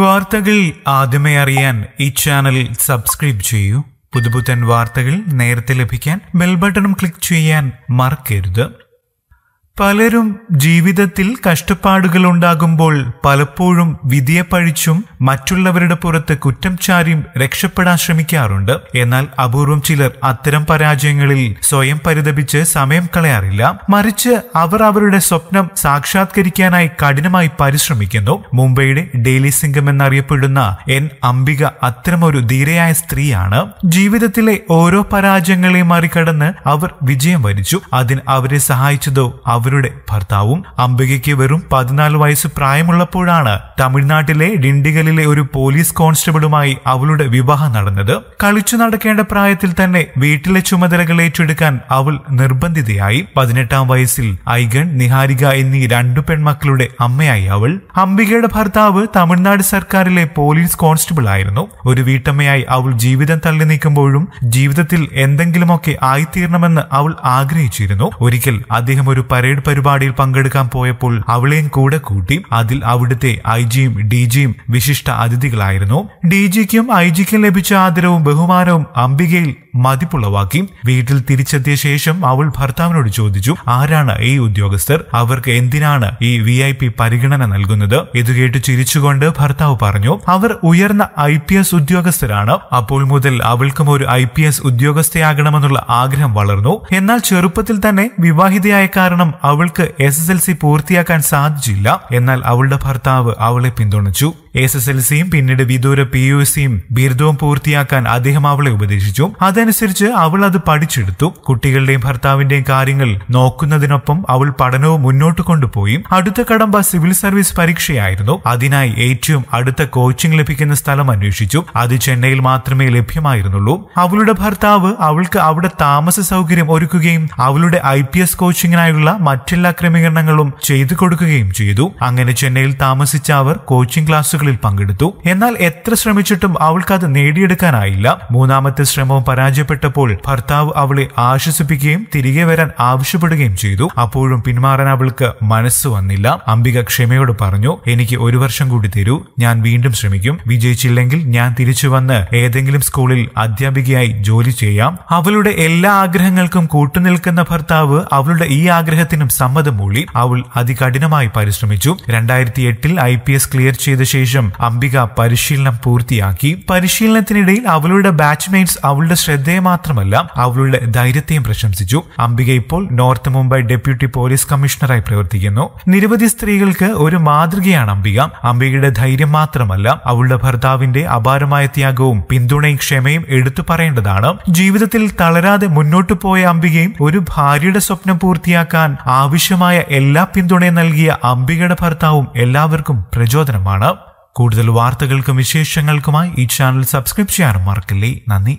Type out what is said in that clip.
വാർത്തകൾ ആദ്യമേ അറിയാൻ ഈ ചാനൽ സബ്സ്ക്രൈബ് ചെയ്യൂ പുതുപുത്തൻ വാർത്തകൾ നേരത്തെ ലഭിക്കാൻ ബെൽ ബട്ടണും ക്ലിക്ക് ചെയ്യാൻ മറക്കരുത് പലരും ജീവിതത്തിൽ കഷ്ടപ്പാടുകൾ ഉണ്ടാകുമ്പോൾ പലപ്പോഴും വിധിയെ പഴിച്ചും മറ്റുള്ളവരുടെ പുറത്ത് കുറ്റം ചാരിയും രക്ഷപ്പെടാൻ ശ്രമിക്കാറുണ്ട് എന്നാൽ അപൂർവം ചിലർ അത്തരം പരാജയങ്ങളിൽ സ്വയം പരിതപിച്ച് സമയം കളയാറില്ല മറിച്ച് അവർ അവരുടെ സ്വപ്നം സാക്ഷാത്കരിക്കാനായി കഠിനമായി പരിശ്രമിക്കുന്നു മുംബൈയുടെ ഡെയിലി സിംഗം എന്നറിയപ്പെടുന്ന എൻ അംബിക അത്തരമൊരു ധീരയായ സ്ത്രീയാണ് ജീവിതത്തിലെ ഓരോ പരാജയങ്ങളെയും മറികടന്ന് അവർ വിജയം വരിച്ചു അതിന് അവരെ സഹായിച്ചതോ അവരുടെ ഭർത്താവും അംബികയ്ക്ക് വെറും പതിനാല് വയസ്സ് പ്രായമുള്ളപ്പോഴാണ് തമിഴ്നാട്ടിലെ ഡിണ്ടിഗലിൽ ജയിലിലെ ഒരു പോലീസ് കോൺസ്റ്റബിളുമായി അവളുടെ വിവാഹം നടന്നത് കളിച്ചു നടക്കേണ്ട പ്രായത്തിൽ തന്നെ വീട്ടിലെ ചുമതലകൾ ഏറ്റെടുക്കാൻ അവൾ നിർബന്ധിതയായി പതിനെട്ടാം വയസ്സിൽ ഐഗൺ നിഹാരിക എന്നീ രണ്ടു പെൺമക്കളുടെ അമ്മയായി അവൾ അംബികയുടെ ഭർത്താവ് തമിഴ്നാട് സർക്കാരിലെ പോലീസ് കോൺസ്റ്റബിൾ ആയിരുന്നു ഒരു വീട്ടമ്മയായി അവൾ ജീവിതം തള്ളി നീക്കുമ്പോഴും ജീവിതത്തിൽ എന്തെങ്കിലുമൊക്കെ ആയിത്തീരണമെന്ന് അവൾ ആഗ്രഹിച്ചിരുന്നു ഒരിക്കൽ അദ്ദേഹം ഒരു പരേഡ് പരിപാടിയിൽ പങ്കെടുക്കാൻ പോയപ്പോൾ അവളെയും കൂടെ കൂട്ടി അതിൽ അവിടുത്തെ ഐ ജിയും ഡി ജിയും വിശിഷ്ട വിശിഷ്ട അതിഥികളായിരുന്നു ഡി ജിക്കും ഐ ജിക്കും ലഭിച്ച ആദരവും ബഹുമാനവും അംബികയിൽ മതിപ്പുളവാക്കി വീട്ടിൽ തിരിച്ചെത്തിയ ശേഷം അവൾ ഭർത്താവിനോട് ചോദിച്ചു ആരാണ് ഈ ഉദ്യോഗസ്ഥർ അവർക്ക് എന്തിനാണ് ഈ വി പരിഗണന നൽകുന്നത് ഇത് കേട്ട് ചിരിച്ചുകൊണ്ട് ഭർത്താവ് പറഞ്ഞു അവർ ഉയർന്ന ഐ ഉദ്യോഗസ്ഥരാണ് അപ്പോൾ മുതൽ അവൾക്കും ഒരു ഐ പി ഉദ്യോഗസ്ഥയാകണമെന്നുള്ള ആഗ്രഹം വളർന്നു എന്നാൽ ചെറുപ്പത്തിൽ തന്നെ വിവാഹിതയായ കാരണം അവൾക്ക് എസ് എസ് എൽ സി പൂർത്തിയാക്കാൻ സാധിച്ചില്ല എന്നാൽ അവളുടെ ഭർത്താവ് അവളെ പിന്തുണച്ചു എസ് എസ് എൽ സിയും പിന്നീട് വിദൂര പി യു എസ് സിയും ബിരുദവും പൂർത്തിയാക്കാൻ അദ്ദേഹം അവളെ ഉപദേശിച്ചു അതനുസരിച്ച് അതനുസരിച്ച് അവൾ അത് പഠിച്ചെടുത്തു കുട്ടികളുടെയും ഭർത്താവിന്റെയും കാര്യങ്ങൾ നോക്കുന്നതിനൊപ്പം അവൾ പഠനവും മുന്നോട്ട് കൊണ്ടുപോയി അടുത്ത കടമ്പ സിവിൽ സർവീസ് പരീക്ഷയായിരുന്നു അതിനായി ഏറ്റവും അടുത്ത കോച്ചിംഗ് ലഭിക്കുന്ന സ്ഥലം അന്വേഷിച്ചു അത് ചെന്നൈയിൽ മാത്രമേ ലഭ്യമായിരുന്നുള്ളൂ അവളുടെ ഭർത്താവ് അവൾക്ക് അവിടെ താമസ സൗകര്യം ഒരുക്കുകയും അവളുടെ ഐ പി എസ് കോച്ചിങ്ങിനായുള്ള മറ്റെല്ലാ ക്രമീകരണങ്ങളും ചെയ്തു കൊടുക്കുകയും ചെയ്തു അങ്ങനെ ചെന്നൈയിൽ താമസിച്ച അവർ കോച്ചിംഗ് ക്ലാസുകളിൽ പങ്കെടുത്തു എന്നാൽ എത്ര ശ്രമിച്ചിട്ടും അവൾക്ക് അത് നേടിയെടുക്കാനായില്ല മൂന്നാമത്തെ ശ്രമവും പരാജയം പരാജയപ്പെട്ടപ്പോൾ ഭർത്താവ് അവളെ ആശ്വസിപ്പിക്കുകയും തിരികെ വരാൻ ആവശ്യപ്പെടുകയും ചെയ്തു അപ്പോഴും പിന്മാറാൻ അവൾക്ക് മനസ്സ് വന്നില്ല അംബിക ക്ഷമയോട് പറഞ്ഞു എനിക്ക് ഒരു വർഷം കൂടി തരൂ ഞാൻ വീണ്ടും ശ്രമിക്കും വിജയിച്ചില്ലെങ്കിൽ ഞാൻ തിരിച്ചു വന്ന് ഏതെങ്കിലും സ്കൂളിൽ അധ്യാപികയായി ജോലി ചെയ്യാം അവളുടെ എല്ലാ ആഗ്രഹങ്ങൾക്കും കൂട്ടുനിൽക്കുന്ന ഭർത്താവ് അവളുടെ ഈ ആഗ്രഹത്തിനും സമ്മതം മൂളി അവൾ അതികഠിനമായി പരിശ്രമിച്ചു രണ്ടായിരത്തി എട്ടിൽ ഐ പി എസ് ക്ലിയർ ചെയ്ത ശേഷം അംബിക പരിശീലനം പൂർത്തിയാക്കി പരിശീലനത്തിനിടയിൽ അവളുടെ ബാച്ച്മേറ്റ്സ് അവളുടെ ശ്രദ്ധയെ മാത്രമല്ല അവളുടെ ധൈര്യത്തെയും പ്രശംസിച്ചു അംബിക ഇപ്പോൾ നോർത്ത് മുംബൈ ഡെപ്യൂട്ടി പോലീസ് കമ്മീഷണറായി പ്രവർത്തിക്കുന്നു നിരവധി സ്ത്രീകൾക്ക് ഒരു മാതൃകയാണ് അംബിക അംബികയുടെ ധൈര്യം മാത്രമല്ല അവളുടെ ഭർത്താവിന്റെ അപാരമായ ത്യാഗവും പിന്തുണയും ക്ഷമയും എടുത്തു പറയേണ്ടതാണ് ജീവിതത്തിൽ തളരാതെ മുന്നോട്ടു പോയ അംബികയും ഒരു ഭാര്യയുടെ സ്വപ്നം പൂർത്തിയാക്കാൻ ആവശ്യമായ എല്ലാ പിന്തുണയും നൽകിയ അംബികയുടെ ഭർത്താവും എല്ലാവർക്കും പ്രചോദനമാണ് കൂടുതൽ വാർത്തകൾക്കും വിശേഷങ്ങൾക്കുമായി ഈ ചാനൽ സബ്സ്ക്രൈബ് ചെയ്യാനും മറക്കില്ലേ നന്ദി